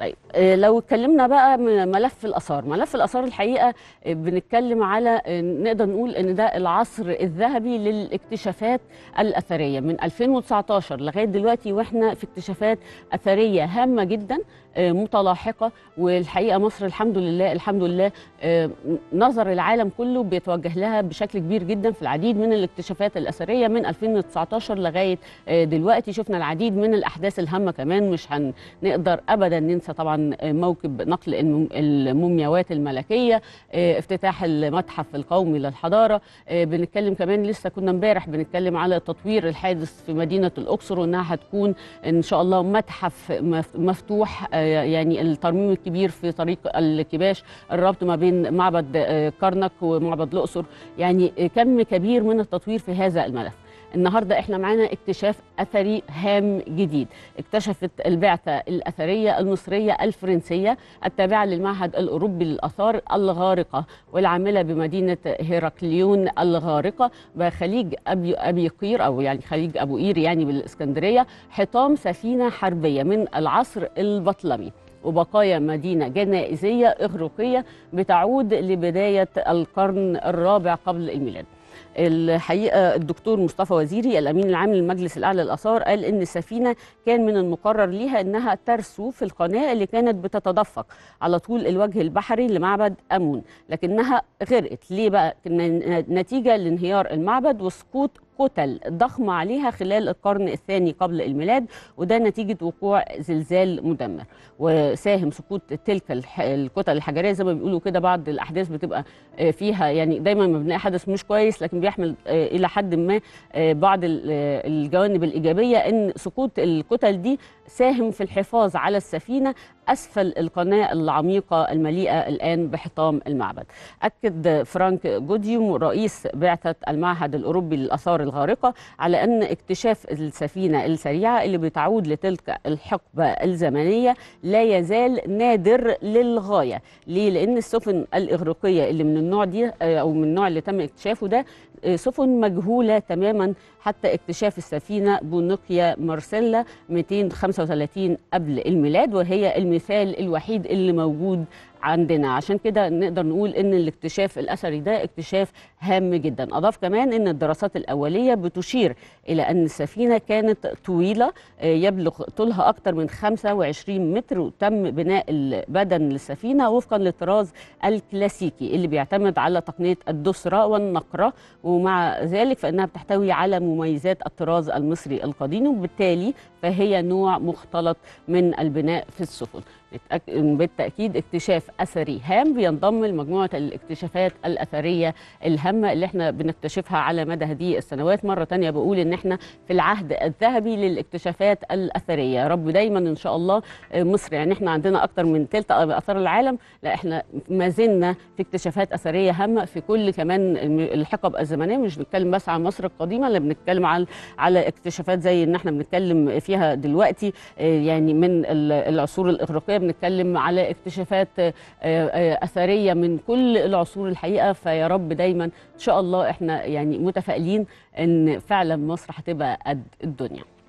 طيب آه، لو اتكلمنا بقى من ملف الاثار ملف الاثار الحقيقه آه، بنتكلم على آه، نقدر نقول ان ده العصر الذهبي للاكتشافات الاثريه من 2019 لغايه دلوقتي واحنا في اكتشافات اثريه هامه جدا متلاحقه والحقيقه مصر الحمد لله الحمد لله نظر العالم كله بيتوجه لها بشكل كبير جدا في العديد من الاكتشافات الاثريه من 2019 لغايه دلوقتي شفنا العديد من الاحداث الهامه كمان مش هنقدر ابدا ننسى طبعا آه، موكب نقل المومياوات الملكيه آه، افتتاح المتحف القومي للحضاره آه، بنتكلم كمان لسه كنا امبارح بنتكلم على تطوير الحادث في مدينه الاقصر وانها هتكون ان شاء الله متحف مفتوح يعني الترميم الكبير في طريق الكباش الربط ما بين معبد كرنك ومعبد الاقصر يعني كم كبير من التطوير في هذا الملف النهارده احنا معانا اكتشاف اثري هام جديد اكتشفت البعثه الاثريه المصريه الفرنسيه التابعه للمعهد الاوروبي للاثار الغارقه والعامله بمدينه هيراكليون الغارقه بخليج ابي ابي قير او يعني خليج ابو قير يعني بالاسكندريه حطام سفينه حربيه من العصر البطلمي وبقايا مدينة جنائزية إغريقية بتعود لبداية القرن الرابع قبل الميلاد الحقيقه الدكتور مصطفى وزيري الامين العام للمجلس الاعلى للاثار قال ان السفينه كان من المقرر ليها انها ترسو في القناه اللي كانت بتتدفق على طول الوجه البحري لمعبد امون لكنها غرقت ليه بقى نتيجه لانهيار المعبد وسقوط كتل ضخمة عليها خلال القرن الثاني قبل الميلاد وده نتيجة وقوع زلزال مدمر وساهم سقوط تلك الكتل الحجرية زي ما بيقولوا كده بعض الأحداث بتبقى آه، فيها يعني دايما ما بنلاقي حدث مش كويس لكن بيحمل آه، إلى حد ما آه، بعض الجوانب الإيجابية إن سقوط الكتل دي ساهم في الحفاظ على السفينة أسفل القناة العميقة المليئة الآن بحطام المعبد أكد فرانك جوديوم رئيس بعثة المعهد الأوروبي للآثار الغارقة على أن اكتشاف السفينة السريعة اللي بتعود لتلك الحقبة الزمنية لا يزال نادر للغاية ليه؟ لأن السفن الإغريقية اللي من النوع دي أو من النوع اللي تم اكتشافه ده آه، سفن مجهولة تماما حتى اكتشاف السفينة بونقيا مارسيلا 235 قبل الميلاد وهي المثال الوحيد اللي موجود عندنا عشان كده نقدر نقول ان الاكتشاف الاثري ده اكتشاف هام جدا اضاف كمان ان الدراسات الاوليه بتشير الى ان السفينه كانت طويله آه، يبلغ طولها اكثر من 25 متر وتم بناء البدن للسفينه وفقا للطراز الكلاسيكي اللي بيعتمد على تقنيه الدسره والنقره ومع ذلك فانها بتحتوي على مميزات الطراز المصري القديم وبالتالي فهي نوع مختلط من البناء في السفن بالتاكيد اكتشاف أثري هام بينضم لمجموعة الاكتشافات الأثرية الهامة اللي احنا بنكتشفها على مدى هذه السنوات مرة تانية بقول إن احنا في العهد الذهبي للاكتشافات الأثرية يا رب دايما إن شاء الله آه، مصر يعني احنا عندنا أكتر من تلت آثار العالم لا احنا ما زلنا في اكتشافات أثرية هامة في كل كمان الحقب الزمنية مش بنتكلم بس عن مصر القديمة لا بنتكلم على على اكتشافات زي ان احنا بنتكلم فيها دلوقتي آه، يعني من العصور الإغريقية بنتكلم على اكتشافات آه، آه، اثريه من كل العصور الحقيقه فيا رب دايما ان شاء الله احنا يعني متفائلين ان فعلا مصر هتبقى قد الدنيا